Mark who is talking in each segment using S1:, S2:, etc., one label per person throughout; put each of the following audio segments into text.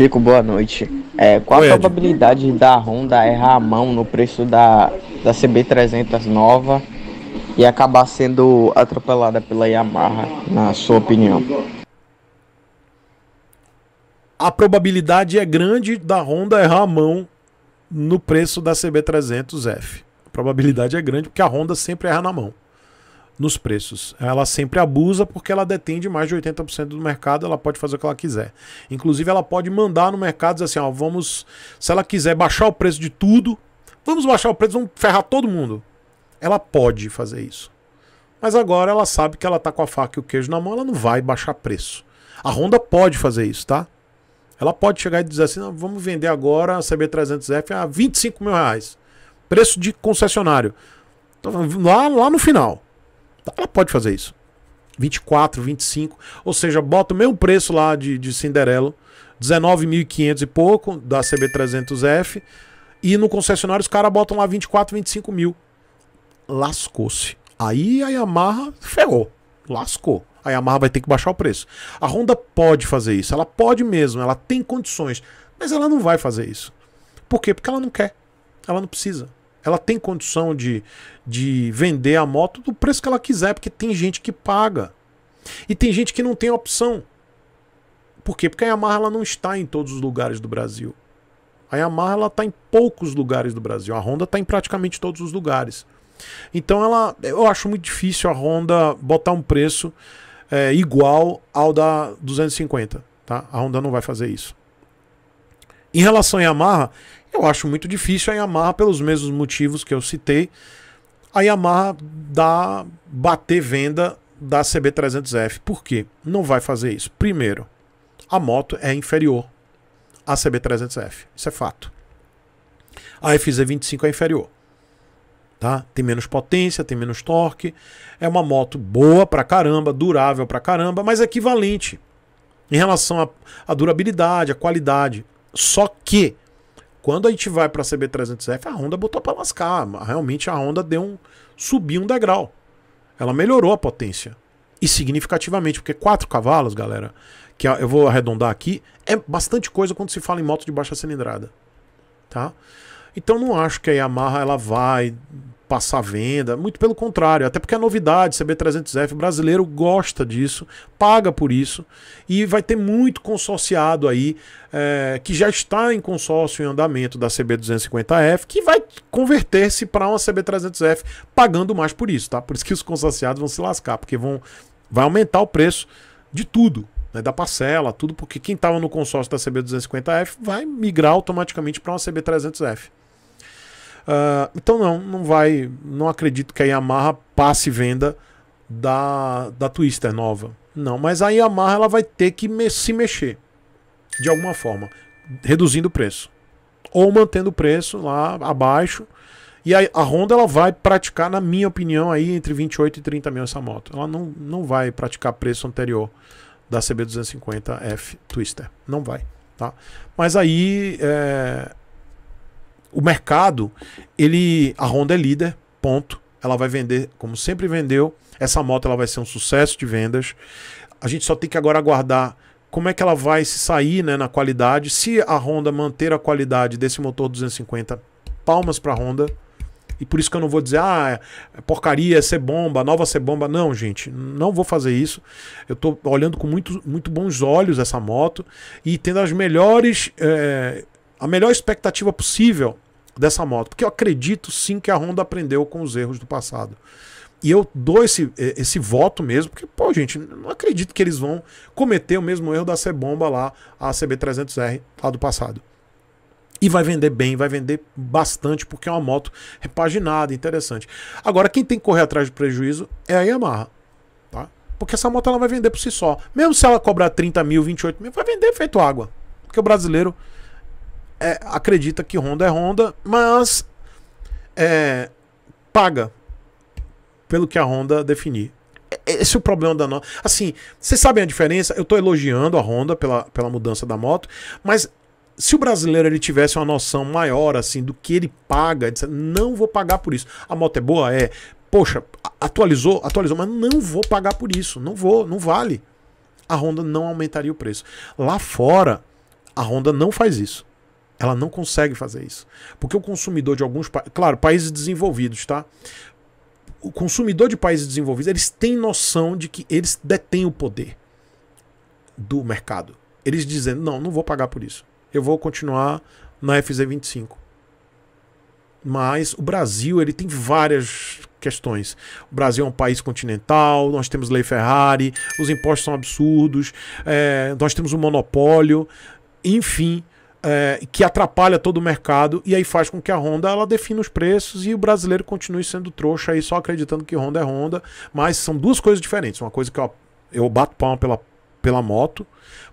S1: Chico, boa noite. É, qual Oi, a Ed. probabilidade da Honda errar a mão no preço da, da CB300 nova e acabar sendo atropelada pela Yamaha, na sua opinião? A probabilidade é grande da Honda errar a mão no preço da CB300F. A probabilidade é grande porque a Honda sempre erra na mão nos preços. Ela sempre abusa porque ela detém de mais de 80% do mercado, ela pode fazer o que ela quiser. Inclusive, ela pode mandar no mercado dizer assim: ó, vamos, se ela quiser baixar o preço de tudo, vamos baixar o preço, vamos ferrar todo mundo. Ela pode fazer isso. Mas agora ela sabe que ela tá com a faca e o queijo na mão, ela não vai baixar preço. A Honda pode fazer isso, tá? Ela pode chegar e dizer assim: não, vamos vender agora a CB300F a 25 mil reais. Preço de concessionário. Então, lá, lá no final. Ela pode fazer isso. 24, 25, ou seja, bota o mesmo preço lá de, de Cinderelo, 19.500 e pouco, da CB300F, e no concessionário os caras botam lá 24, 25 mil. Lascou-se. Aí a Yamaha ferrou, lascou. A Yamaha vai ter que baixar o preço. A Honda pode fazer isso, ela pode mesmo, ela tem condições, mas ela não vai fazer isso. Por quê? Porque ela não quer, ela não precisa. Ela tem condição de, de vender a moto do preço que ela quiser, porque tem gente que paga. E tem gente que não tem opção. Por quê? Porque a Yamaha não está em todos os lugares do Brasil. A Yamaha está em poucos lugares do Brasil. A Honda está em praticamente todos os lugares. Então ela, eu acho muito difícil a Honda botar um preço é, igual ao da 250. Tá? A Honda não vai fazer isso. Em relação à Yamaha, eu acho muito difícil a Yamaha, pelos mesmos motivos que eu citei, a Yamaha dá, bater venda da CB300F. Por quê? Não vai fazer isso. Primeiro, a moto é inferior à CB300F. Isso é fato. A FZ25 é inferior. Tá? Tem menos potência, tem menos torque. É uma moto boa pra caramba, durável pra caramba, mas é equivalente em relação à durabilidade, à qualidade. Só que quando a gente vai para a CB300F, a Honda botou para lascar. Realmente a Honda deu um subiu um degrau. Ela melhorou a potência e significativamente, porque 4 cavalos, galera, que eu vou arredondar aqui, é bastante coisa quando se fala em moto de baixa cilindrada, tá? Então não acho que a Yamaha ela vai passar venda, muito pelo contrário, até porque é novidade, CB300F brasileiro gosta disso, paga por isso e vai ter muito consorciado aí é, que já está em consórcio em andamento da CB250F que vai converter-se para uma CB300F pagando mais por isso, tá? Por isso que os consorciados vão se lascar, porque vão vai aumentar o preço de tudo, né, da parcela, tudo, porque quem estava no consórcio da CB250F vai migrar automaticamente para uma CB300F. Uh, então não, não vai. Não acredito que a Yamaha passe venda da, da Twister nova. Não, mas a Yamaha ela vai ter que me, se mexer de alguma forma, reduzindo o preço ou mantendo o preço lá abaixo. E a, a Honda ela vai praticar, na minha opinião, aí entre 28 e 30 mil essa moto. Ela não, não vai praticar preço anterior da CB250F Twister. Não vai. Tá? Mas aí é, o mercado, ele a Honda é líder, ponto. Ela vai vender como sempre vendeu. Essa moto ela vai ser um sucesso de vendas. A gente só tem que agora aguardar como é que ela vai se sair né, na qualidade. Se a Honda manter a qualidade desse motor 250, palmas para a Honda. E por isso que eu não vou dizer, ah, é porcaria, é ser bomba, nova ser bomba. Não, gente, não vou fazer isso. Eu estou olhando com muito, muito bons olhos essa moto e tendo as melhores é, a melhor expectativa possível dessa moto, porque eu acredito sim que a Honda aprendeu com os erros do passado. E eu dou esse, esse voto mesmo, porque, pô, gente, não acredito que eles vão cometer o mesmo erro da C-Bomba lá, a CB300R lá do passado. E vai vender bem, vai vender bastante, porque é uma moto repaginada, interessante. Agora, quem tem que correr atrás do prejuízo é a Yamaha. Tá? Porque essa moto ela vai vender por si só. Mesmo se ela cobrar 30 mil, 28 mil, vai vender feito água. Porque o brasileiro é, acredita que Honda é Honda, mas é, paga pelo que a Honda definir. Esse é o problema da nossa. Assim, vocês sabem a diferença? Eu estou elogiando a Honda pela, pela mudança da moto, mas se o brasileiro ele tivesse uma noção maior assim do que ele paga, ele disse, não vou pagar por isso. A moto é boa, é. Poxa, atualizou, atualizou, mas não vou pagar por isso. Não vou, não vale. A Honda não aumentaria o preço. Lá fora, a Honda não faz isso. Ela não consegue fazer isso. Porque o consumidor de alguns países. Claro, países desenvolvidos, tá? O consumidor de países desenvolvidos, eles têm noção de que eles detêm o poder do mercado. Eles dizendo: não, não vou pagar por isso. Eu vou continuar na FZ25. Mas o Brasil ele tem várias questões. O Brasil é um país continental, nós temos lei Ferrari, os impostos são absurdos, é, nós temos um monopólio, enfim, é, que atrapalha todo o mercado e aí faz com que a Honda ela defina os preços e o brasileiro continue sendo trouxa aí só acreditando que Honda é Honda, mas são duas coisas diferentes. Uma coisa que eu, eu bato palma pela, pela moto,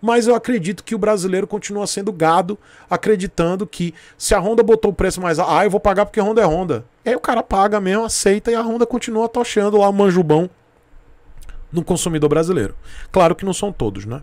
S1: mas eu acredito que o brasileiro continua sendo gado, acreditando que se a Honda botou o preço mais ah, eu vou pagar porque Honda é Honda. E aí o cara paga mesmo, aceita e a Honda continua tochando lá o manjubão no consumidor brasileiro. Claro que não são todos, né?